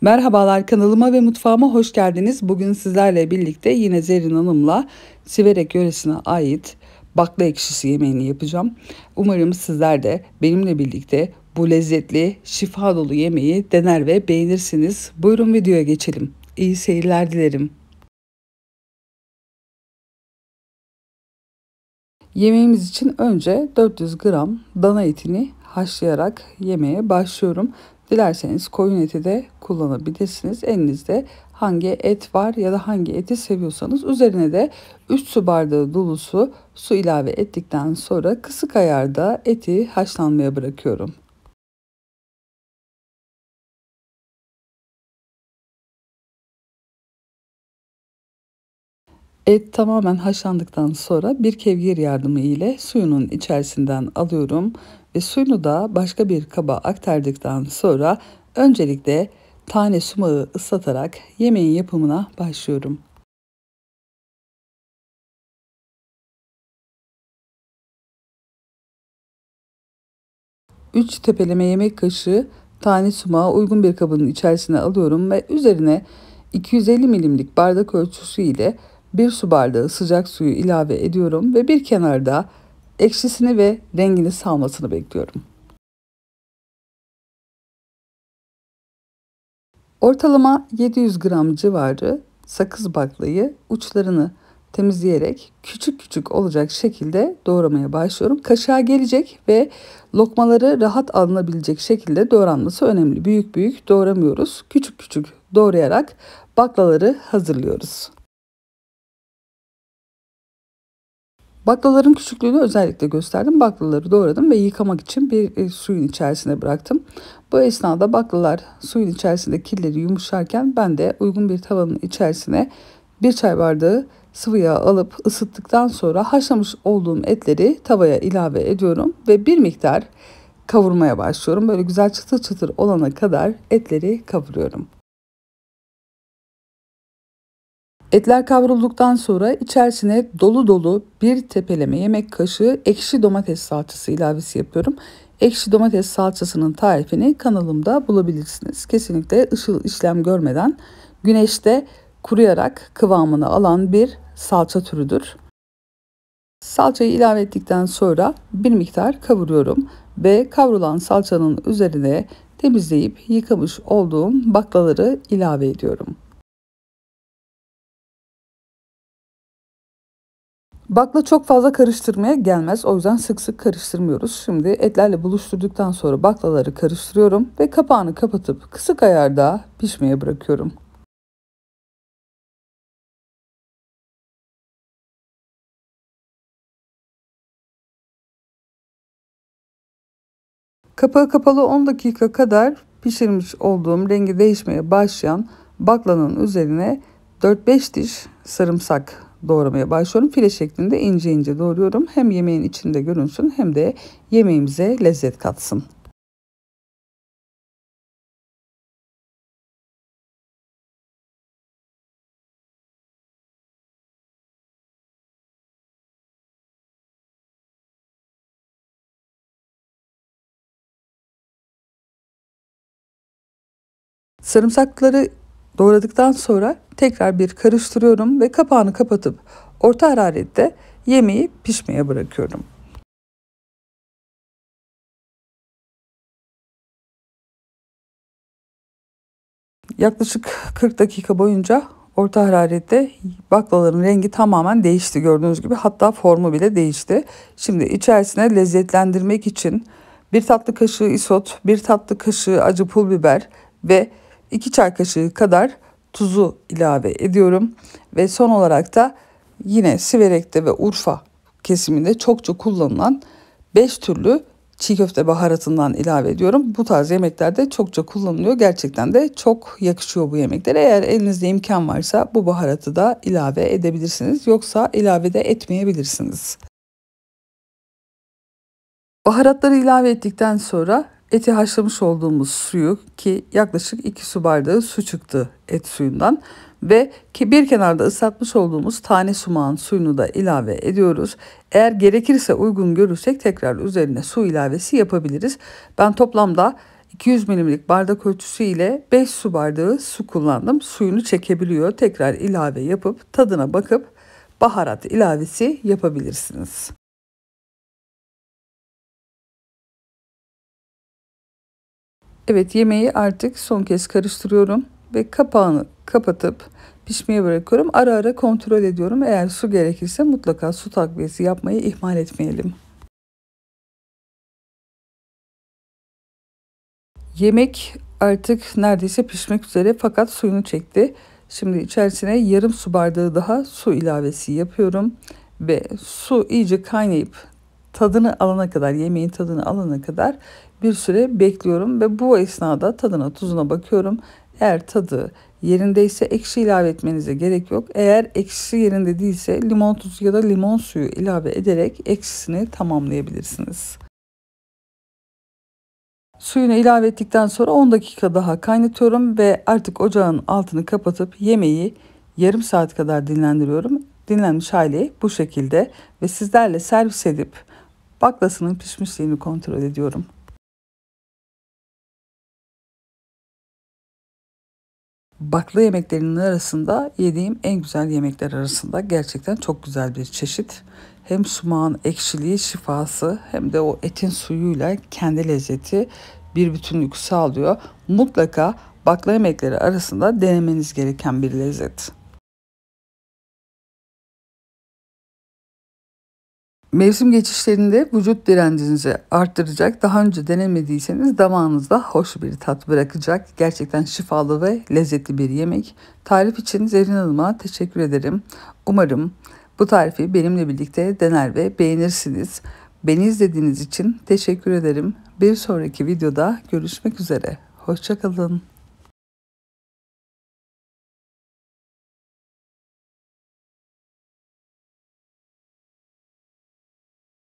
Merhabalar kanalıma ve mutfağıma hoş geldiniz. Bugün sizlerle birlikte yine Zerrin Hanım'la Siverek yöresine ait bakla ekşisi yemeğini yapacağım. Umarım sizler de benimle birlikte bu lezzetli, şifa dolu yemeği dener ve beğenirsiniz. Buyurun videoya geçelim. İyi seyirler dilerim. Yemeğimiz için önce 400 gram dana etini haşlayarak yemeğe başlıyorum. Dilerseniz koyun eti de kullanabilirsiniz. Elinizde hangi et var ya da hangi eti seviyorsanız üzerine de 3 su bardağı dolusu su ilave ettikten sonra kısık ayarda eti haşlanmaya bırakıyorum. Et tamamen haşlandıktan sonra bir kevgir yardımı ile suyunun içerisinden alıyorum ve suyunu da başka bir kaba aktardıktan sonra öncelikle tane sumağı ıslatarak yemeğin yapımına başlıyorum. Üç tepeleme yemek kaşığı tane sumağı uygun bir kabının içerisine alıyorum ve üzerine 250 milimlik bardak ölçüsü ile bir su bardağı sıcak suyu ilave ediyorum ve bir kenarda ekşisini ve rengini salmasını bekliyorum. Ortalama 700 gram civarı sakız baklayı uçlarını temizleyerek küçük küçük olacak şekilde doğramaya başlıyorum. Kaşığa gelecek ve lokmaları rahat alınabilecek şekilde doğranması önemli. Büyük büyük doğramıyoruz. Küçük küçük doğrayarak baklaları hazırlıyoruz. Baklaların küçüklüğünü özellikle gösterdim. Baklaları doğradım ve yıkamak için bir e, suyun içerisine bıraktım. Bu esnada baklalar suyun içerisinde kirleri yumuşarken ben de uygun bir tavanın içerisine bir çay bardağı sıvı yağ alıp ısıttıktan sonra haşlamış olduğum etleri tavaya ilave ediyorum ve bir miktar kavurmaya başlıyorum. Böyle güzel çıtır çıtır olana kadar etleri kavuruyorum. Etler kavrulduktan sonra içerisine dolu dolu bir tepeleme yemek kaşığı ekşi domates salçası ilavesi yapıyorum. Ekşi domates salçasının tarifini kanalımda bulabilirsiniz. Kesinlikle ışıl işlem görmeden güneşte kuruyarak kıvamını alan bir salça türüdür. Salçayı ilave ettikten sonra bir miktar kavuruyorum ve kavrulan salçanın üzerine temizleyip yıkamış olduğum baklaları ilave ediyorum. Bakla çok fazla karıştırmaya gelmez. O yüzden sık sık karıştırmıyoruz. Şimdi etlerle buluşturduktan sonra baklaları karıştırıyorum ve kapağını kapatıp kısık ayarda pişmeye bırakıyorum. Kapağı kapalı 10 dakika kadar pişirmiş olduğum rengi değişmeye başlayan baklanın üzerine 4-5 diş sarımsak doğramaya başlıyorum. File şeklinde ince ince doğruyorum. Hem yemeğin içinde görünsün hem de yemeğimize lezzet katsın. Sarımsakları Doğradıktan sonra tekrar bir karıştırıyorum ve kapağını kapatıp orta hararette yemeği pişmeye bırakıyorum. Yaklaşık 40 dakika boyunca orta hararette baklaların rengi tamamen değişti gördüğünüz gibi hatta formu bile değişti. Şimdi içerisine lezzetlendirmek için bir tatlı kaşığı isot, bir tatlı kaşığı acı pul biber ve 2 çay kaşığı kadar tuzu ilave ediyorum. Ve son olarak da yine Siverek'te ve Urfa kesiminde çokça kullanılan 5 türlü çiğ köfte baharatından ilave ediyorum. Bu tarz yemeklerde çokça kullanılıyor. Gerçekten de çok yakışıyor bu yemekler. Eğer elinizde imkan varsa bu baharatı da ilave edebilirsiniz. Yoksa ilave de etmeyebilirsiniz. Baharatları ilave ettikten sonra eti haşlamış olduğumuz suyu ki yaklaşık 2 su bardağı su çıktı et suyundan ve bir kenarda ıslatmış olduğumuz tane sumağın suyunu da ilave ediyoruz. Eğer gerekirse uygun görürsek tekrar üzerine su ilavesi yapabiliriz. Ben toplamda 200 milimlik bardak ölçüsü ile 5 su bardağı su kullandım. Suyunu çekebiliyor. Tekrar ilave yapıp tadına bakıp baharat ilavesi yapabilirsiniz. Evet yemeği artık son kez karıştırıyorum ve kapağını kapatıp pişmeye bırakıyorum. Ara ara kontrol ediyorum. Eğer su gerekirse mutlaka su takviyesi yapmayı ihmal etmeyelim. Yemek artık neredeyse pişmek üzere fakat suyunu çekti. Şimdi içerisine yarım su bardağı daha su ilavesi yapıyorum ve su iyice kaynayıp tadını alana kadar yemeğin tadını alana kadar bir süre bekliyorum ve bu esnada tadına tuzuna bakıyorum. Eğer tadı yerindeyse ekşi ilave etmenize gerek yok. Eğer ekşisi yerinde değilse limon tuzu ya da limon suyu ilave ederek ekşisini tamamlayabilirsiniz. Suyunu ilave ettikten sonra 10 dakika daha kaynatıyorum ve artık ocağın altını kapatıp yemeği yarım saat kadar dinlendiriyorum. Dinlenmiş hali bu şekilde ve sizlerle servis edip baklasının pişmişliğini kontrol ediyorum. bakla yemeklerinin arasında yediğim en güzel yemekler arasında gerçekten çok güzel bir çeşit. Hem sumağın ekşiliği, şifası hem de o etin suyuyla kendi lezzeti bir bütünlük sağlıyor. Mutlaka bakla yemekleri arasında denemeniz gereken bir lezzet. Mevsim geçişlerinde vücut direncinizi arttıracak, daha önce denemediyseniz damağınızda hoş bir tat bırakacak. Gerçekten şifalı ve lezzetli bir yemek. Tarif için Zerrin Hanım'a teşekkür ederim. Umarım bu tarifi benimle birlikte dener ve beğenirsiniz. Beni izlediğiniz için teşekkür ederim. Bir sonraki videoda görüşmek üzere. Hoşçakalın.